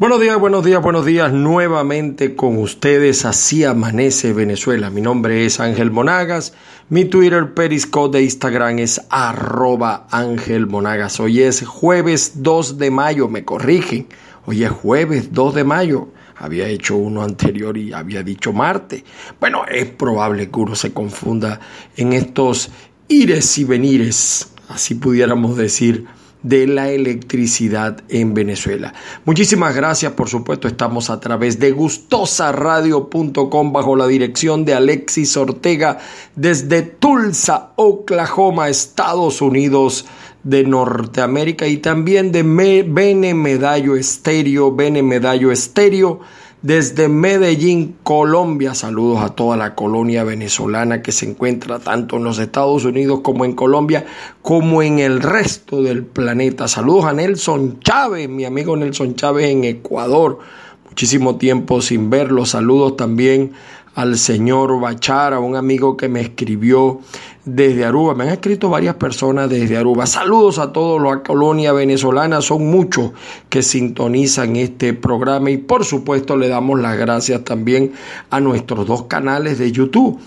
Buenos días, buenos días, buenos días. Nuevamente con ustedes. Así amanece Venezuela. Mi nombre es Ángel Monagas. Mi Twitter, Periscope de Instagram es arroba Ángel Monagas. Hoy es jueves 2 de mayo. Me corrigen. Hoy es jueves 2 de mayo. Había hecho uno anterior y había dicho Marte. Bueno, es probable que uno se confunda en estos ires y venires. Así pudiéramos decir de la electricidad en Venezuela. Muchísimas gracias, por supuesto, estamos a través de gustosaradio.com bajo la dirección de Alexis Ortega desde Tulsa, Oklahoma, Estados Unidos de Norteamérica y también de Bene Medallo Estéreo, Bene Medallo Estéreo desde Medellín, Colombia, saludos a toda la colonia venezolana que se encuentra tanto en los Estados Unidos como en Colombia, como en el resto del planeta. Saludos a Nelson Chávez, mi amigo Nelson Chávez en Ecuador. Muchísimo tiempo sin verlo. Saludos también al señor Bachara, un amigo que me escribió desde Aruba. Me han escrito varias personas desde Aruba. Saludos a todos los colonia venezolana. Son muchos que sintonizan este programa y por supuesto le damos las gracias también a nuestros dos canales de YouTube.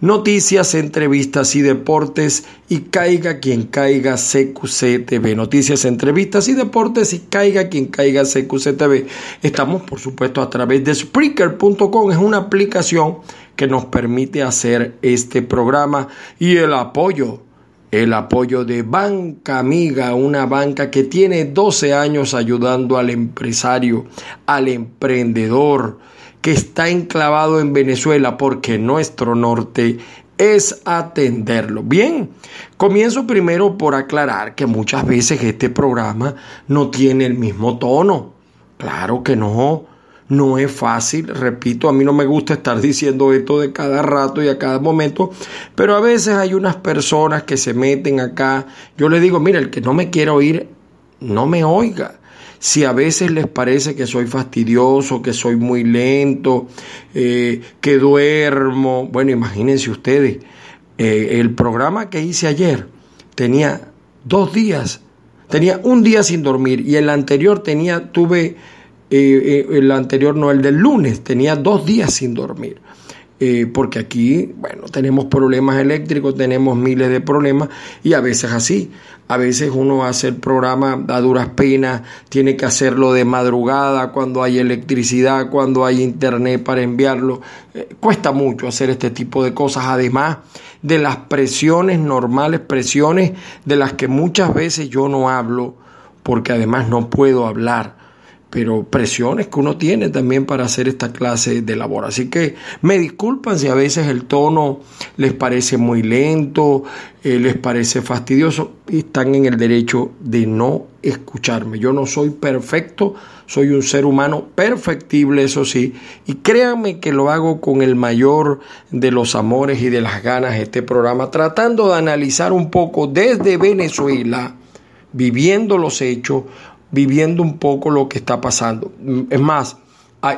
Noticias, entrevistas y deportes y caiga quien caiga CQCTV. Noticias, entrevistas y deportes y caiga quien caiga CQCTV. Estamos por supuesto a través de Spreaker.com. Es una aplicación que nos permite hacer este programa y el apoyo, el apoyo de Banca Amiga, una banca que tiene 12 años ayudando al empresario, al emprendedor que está enclavado en Venezuela porque nuestro norte es atenderlo. Bien, comienzo primero por aclarar que muchas veces este programa no tiene el mismo tono. Claro que no. No es fácil, repito, a mí no me gusta estar diciendo esto de cada rato y a cada momento, pero a veces hay unas personas que se meten acá. Yo les digo, mira, el que no me quiere oír, no me oiga. Si a veces les parece que soy fastidioso, que soy muy lento, eh, que duermo, bueno, imagínense ustedes, eh, el programa que hice ayer tenía dos días, tenía un día sin dormir y el anterior tenía, tuve eh, eh, el anterior, no, el del lunes, tenía dos días sin dormir. Eh, porque aquí, bueno, tenemos problemas eléctricos, tenemos miles de problemas y a veces así. A veces uno hace el programa a duras penas, tiene que hacerlo de madrugada, cuando hay electricidad, cuando hay internet para enviarlo. cuesta mucho hacer este tipo de cosas, además de las presiones normales, presiones de las que muchas veces yo no hablo, porque además no puedo hablar pero presiones que uno tiene también para hacer esta clase de labor. Así que me disculpan si a veces el tono les parece muy lento, eh, les parece fastidioso, y están en el derecho de no escucharme. Yo no soy perfecto, soy un ser humano perfectible, eso sí, y créanme que lo hago con el mayor de los amores y de las ganas de este programa, tratando de analizar un poco desde Venezuela, viviendo los hechos, viviendo un poco lo que está pasando. Es más,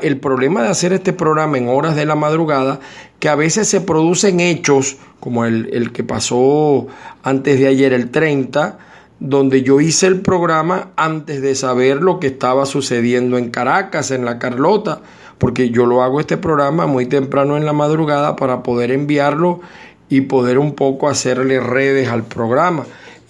el problema de hacer este programa en horas de la madrugada, que a veces se producen hechos, como el, que pasó antes de ayer, el 30, donde yo hice el programa antes de saber lo que estaba sucediendo en Caracas, en La Carlota, porque yo lo hago este programa muy temprano en la madrugada para poder enviarlo y poder un poco hacerle redes al programa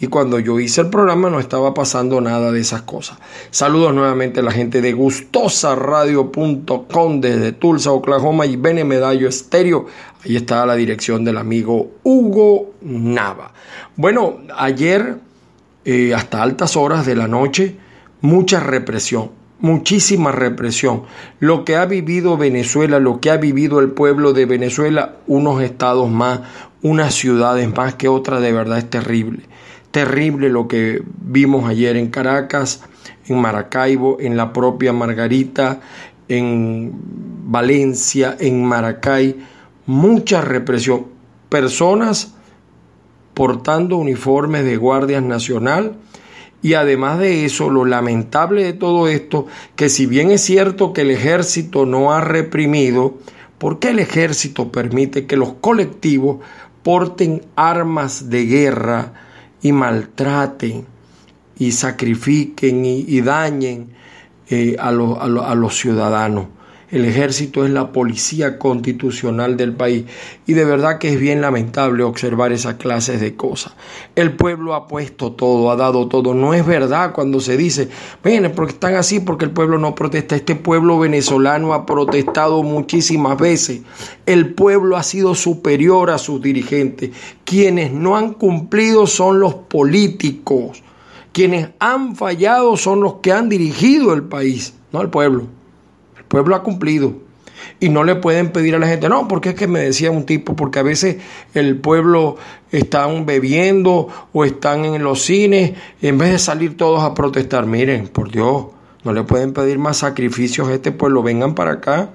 y cuando yo hice el programa no estaba pasando nada de esas cosas. Saludos nuevamente a la gente de gustosaradio.com desde Tulsa, Oklahoma y Bene Medallo Estéreo. Ahí está la dirección del amigo Hugo Nava. Bueno, ayer eh, hasta altas horas de la noche, mucha represión muchísima represión. Lo que ha vivido Venezuela, lo que ha vivido el pueblo de Venezuela, unos estados más, unas ciudades más que otras, de verdad es terrible terrible lo que vimos ayer en Caracas, en Maracaibo, en la propia Margarita, en Valencia, en Maracay, mucha represión. Personas portando uniformes de guardias nacional y además de eso, lo lamentable de todo esto, que si bien es cierto que el ejército no ha reprimido, ¿por qué el ejército permite que los colectivos porten armas de guerra? y maltraten y sacrifiquen y, dañen eh, a, a los ciudadanos. El ejército es la policía constitucional del país y de verdad que es bien lamentable observar esas clases de cosas. El pueblo ha puesto todo, ha dado todo. No es verdad cuando se dice, miren, porque están así, porque el pueblo no protesta. Este pueblo venezolano ha protestado muchísimas veces. El pueblo ha sido superior a sus dirigentes. Quienes no han cumplido son los políticos. Quienes han fallado son los que han dirigido el país, no el pueblo pueblo ha cumplido. Y no le pueden pedir a la gente, no, porque es que me decía un tipo, porque a veces el pueblo están bebiendo o están en los cines, en vez de salir todos a protestar, miren, por Dios, no le pueden pedir más sacrificios a este pueblo, vengan para acá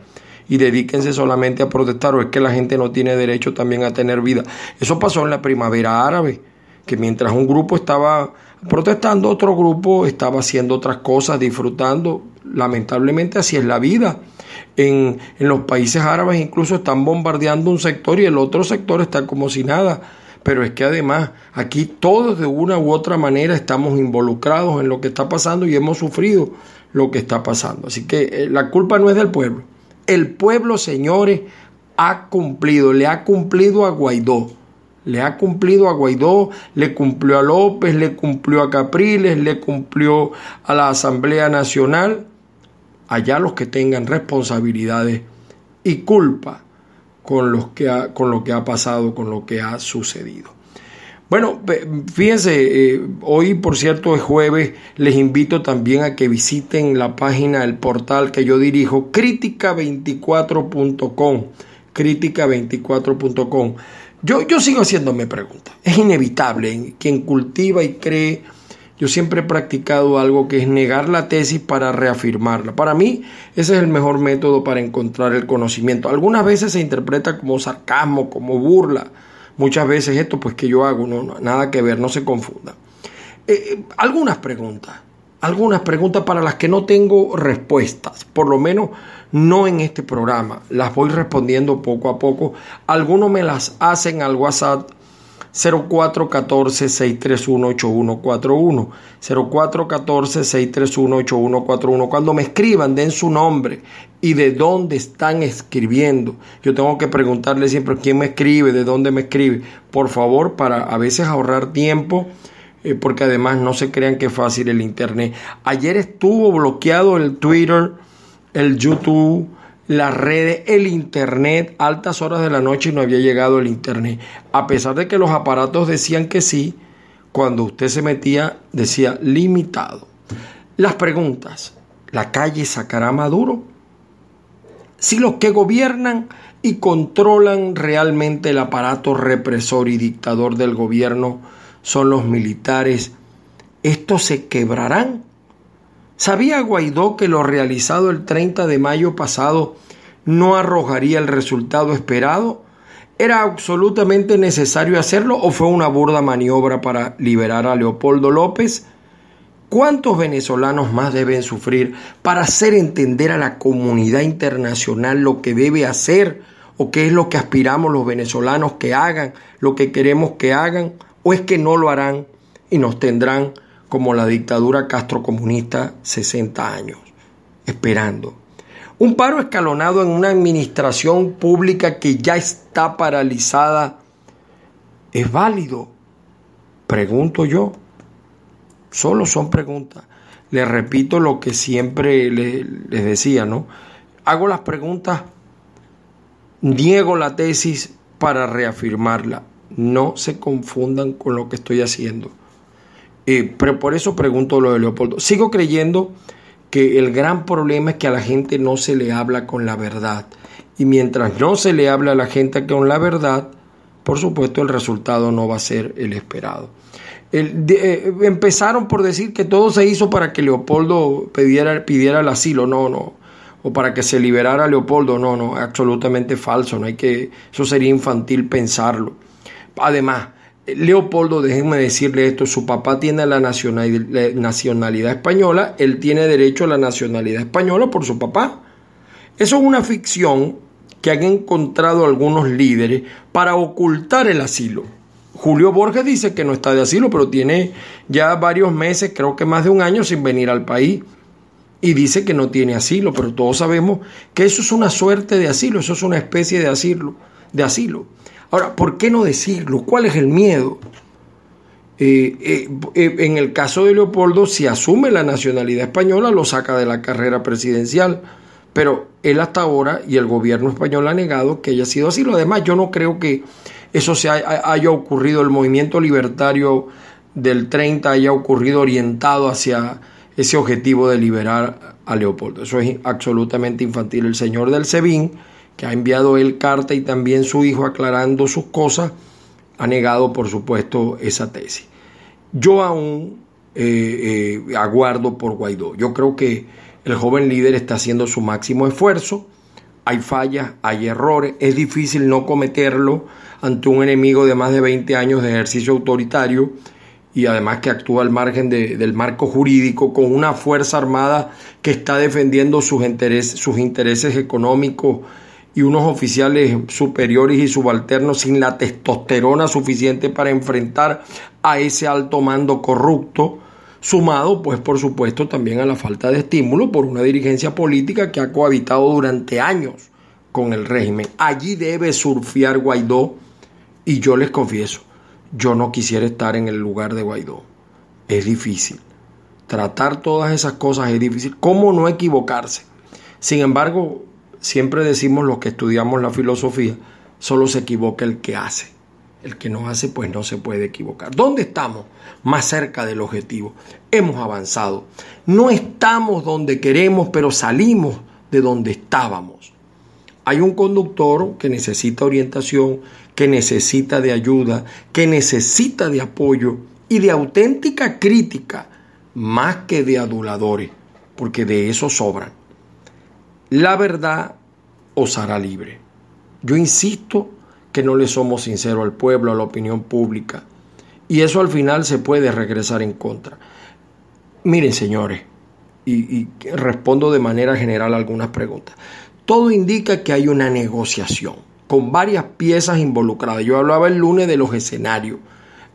y dedíquense solamente a protestar, o es que la gente no tiene derecho también a tener vida. Eso pasó en la primavera árabe, que mientras un grupo estaba protestando, otro grupo estaba haciendo otras cosas, disfrutando, lamentablemente así es la vida. En, en, los países árabes incluso están bombardeando un sector y el otro sector está como si nada. Pero es que además aquí todos de una u otra manera estamos involucrados en lo que está pasando y hemos sufrido lo que está pasando. Así que eh, la culpa no es del pueblo. El pueblo, señores, ha cumplido, le ha cumplido a Guaidó. Le ha cumplido a Guaidó, le cumplió a López, le cumplió a Capriles, le cumplió a la Asamblea Nacional allá los que tengan responsabilidades y culpa con, los que con lo que ha pasado, con lo que ha sucedido. Bueno, fíjense, eh, hoy por cierto es jueves, les invito también a que visiten la página, el portal que yo dirijo, crítica24.com, crítica24.com. Yo, yo sigo haciéndome preguntas, es inevitable, quien cultiva y cree yo siempre he practicado algo que es negar la tesis para reafirmarla. Para mí, ese es el mejor método para encontrar el conocimiento. Algunas veces se interpreta como sarcasmo, como burla. Muchas veces esto, pues, que yo hago, no, nada que ver, no se confunda. Eh, eh, algunas preguntas, algunas preguntas para las que no tengo respuestas, por lo menos no en este programa. Las voy respondiendo poco a poco. Algunos me las hacen al WhatsApp 0414-631-8141. 0414-631-8141. Cuando me escriban, den su nombre y de dónde están escribiendo. Yo tengo que preguntarle siempre quién me escribe, de dónde me escribe. Por favor, para a veces ahorrar tiempo. Eh, porque además no se crean que es fácil el internet. Ayer estuvo bloqueado el Twitter, el YouTube, las redes, el internet, altas horas de la noche no había llegado el internet. A pesar de que los aparatos decían que sí, cuando usted se metía decía limitado. Las preguntas, ¿la calle sacará a Maduro? Si los que gobiernan y controlan realmente el aparato represor y dictador del gobierno son los militares, ¿estos se quebrarán ¿Sabía Guaidó que lo realizado el 30 de mayo pasado no arrojaría el resultado esperado? ¿Era absolutamente necesario hacerlo o fue una burda maniobra para liberar a Leopoldo López? ¿Cuántos venezolanos más deben sufrir para hacer entender a la comunidad internacional lo que debe hacer o qué es lo que aspiramos los venezolanos que hagan, lo que queremos que hagan o es que no lo harán y nos tendrán como la dictadura castrocomunista 60 años, esperando. Un paro escalonado en una administración pública que ya está paralizada es válido, pregunto yo. Solo son preguntas. Les repito lo que siempre les, decía, ¿no? Hago las preguntas, niego la tesis para reafirmarla. No se confundan con lo que estoy haciendo. Eh, pero por eso pregunto lo de Leopoldo. Sigo creyendo que el gran problema es que a la gente no se le habla con la verdad. Y mientras no se le habla a la gente con la verdad, por supuesto el resultado no va a ser el esperado. Eh, empezaron por decir que todo se hizo para que Leopoldo pidiera, pidiera el asilo. No, no o para que se liberara Leopoldo. No, no, absolutamente falso. No hay que, eso sería infantil pensarlo. Además, Leopoldo, déjenme decirle esto, su papá tiene la nacionalidad española, él tiene derecho a la nacionalidad española por su papá. Eso es una ficción que han encontrado algunos líderes para ocultar el asilo. Julio Borges dice que no está de asilo, pero tiene ya varios meses, creo que más de un año, sin venir al país. Y dice que no tiene asilo, pero todos sabemos que eso es una suerte de asilo, eso es una especie de asilo. De asilo. Ahora, ¿por qué no decirlo? ¿Cuál es el miedo? Eh, eh, eh, en el caso de Leopoldo, si asume la nacionalidad española, lo saca de la carrera presidencial. Pero él hasta ahora y el gobierno español ha negado que haya sido así. Lo demás, yo no creo que eso se haya, ocurrido, el movimiento libertario del 30 haya ocurrido orientado hacia ese objetivo de liberar a Leopoldo. Eso es absolutamente infantil. El señor del Sebin que ha enviado él carta y también su hijo aclarando sus cosas, ha negado, por supuesto, esa tesis. Yo aún eh, eh, aguardo por Guaidó. Yo creo que el joven líder está haciendo su máximo esfuerzo. Hay fallas, hay errores. Es difícil no cometerlo ante un enemigo de más de 20 años de ejercicio autoritario y además que actúa al margen del marco jurídico con una Fuerza Armada que está defendiendo sus sus intereses económicos y unos oficiales superiores y subalternos sin la testosterona suficiente para enfrentar a ese alto mando corrupto, sumado pues por supuesto también a la falta de estímulo por una dirigencia política que ha cohabitado durante años con el régimen. Allí debe surfear Guaidó y yo les confieso, yo no quisiera estar en el lugar de Guaidó. Es difícil. Tratar todas esas cosas es difícil. ¿Cómo no equivocarse? Sin embargo, siempre decimos los que estudiamos la filosofía, solo se equivoca el que hace. El que no hace, pues no se puede equivocar. ¿Dónde estamos? Más cerca del objetivo. Hemos avanzado. No estamos donde queremos, pero salimos de donde estábamos. Hay un conductor que necesita orientación, que necesita de ayuda, que necesita de apoyo y de auténtica crítica, más que de aduladores, porque de eso sobran la verdad os hará libre. Yo insisto que no le somos sinceros al pueblo, a la opinión pública. Y eso al final se puede regresar en contra. Miren, señores, y, y respondo de manera general algunas preguntas. Todo indica que hay una negociación con varias piezas involucradas. Yo hablaba el lunes de los escenarios.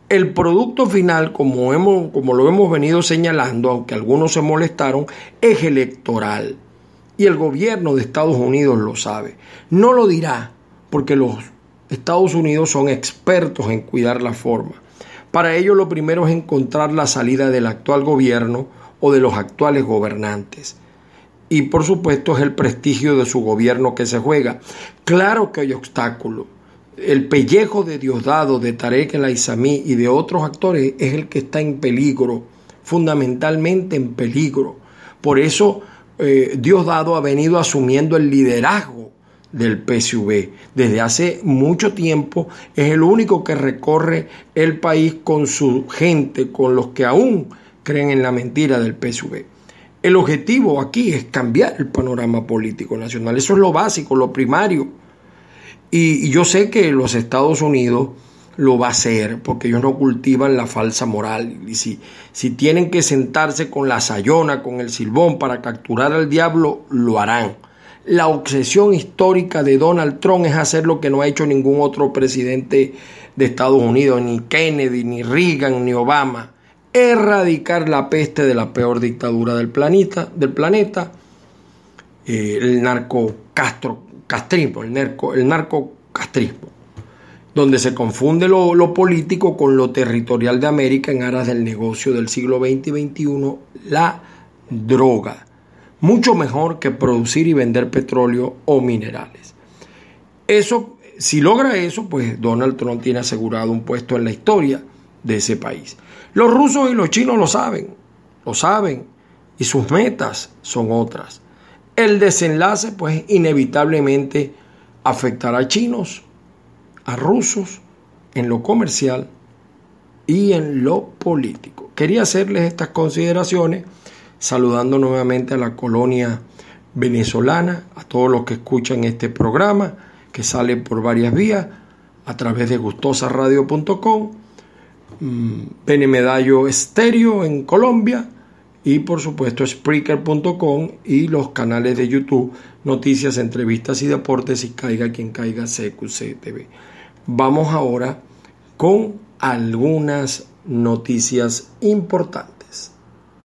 El producto final, como, hemos, como lo hemos venido señalando, aunque algunos se molestaron, es electoral. Y el gobierno de Estados Unidos lo sabe. No lo dirá porque los Estados Unidos son expertos en cuidar la forma. Para ello lo primero es encontrar la salida del actual gobierno o de los actuales gobernantes. Y por supuesto es el prestigio de su gobierno que se juega. Claro que hay obstáculos. El pellejo de Diosdado, de Tarek El Isamí, y de otros actores es el que está en peligro, fundamentalmente en peligro. Por eso eh, Diosdado ha venido asumiendo el liderazgo del PSV. Desde hace mucho tiempo es el único que recorre el país con su gente, con los que aún creen en la mentira del PSV. El objetivo aquí es cambiar el panorama político nacional. Eso es lo básico, lo primario. y yo sé que los Estados Unidos lo va a hacer, porque ellos no cultivan la falsa moral. Y si, si tienen que sentarse con la sayona, con el silbón para capturar al diablo, lo harán. La obsesión histórica de Donald Trump es hacer lo que no ha hecho ningún otro presidente de Estados Unidos, ni Kennedy, ni Reagan, ni Obama. Erradicar la peste de la peor dictadura del planeta, del planeta eh, el narco el narco, el narco donde se confunde lo, político con lo territorial de América en aras del negocio del siglo XX y XXI, la droga. Mucho mejor que producir y vender petróleo o minerales. Eso, si logra eso, pues Donald Trump tiene asegurado un puesto en la historia de ese país. Los rusos y los chinos lo saben, lo saben, y sus metas son otras. El desenlace, pues, inevitablemente afectará a chinos a rusos en lo comercial y en lo político. Quería hacerles estas consideraciones saludando nuevamente a la colonia venezolana, a todos los que escuchan este programa que sale por varias vías a través de gustosaradio.com, Benemedallo mm, Medallo Estéreo en Colombia y por supuesto Spreaker.com y los canales de YouTube, noticias, entrevistas y deportes y caiga quien caiga CQC TV. Vamos ahora con algunas noticias importantes.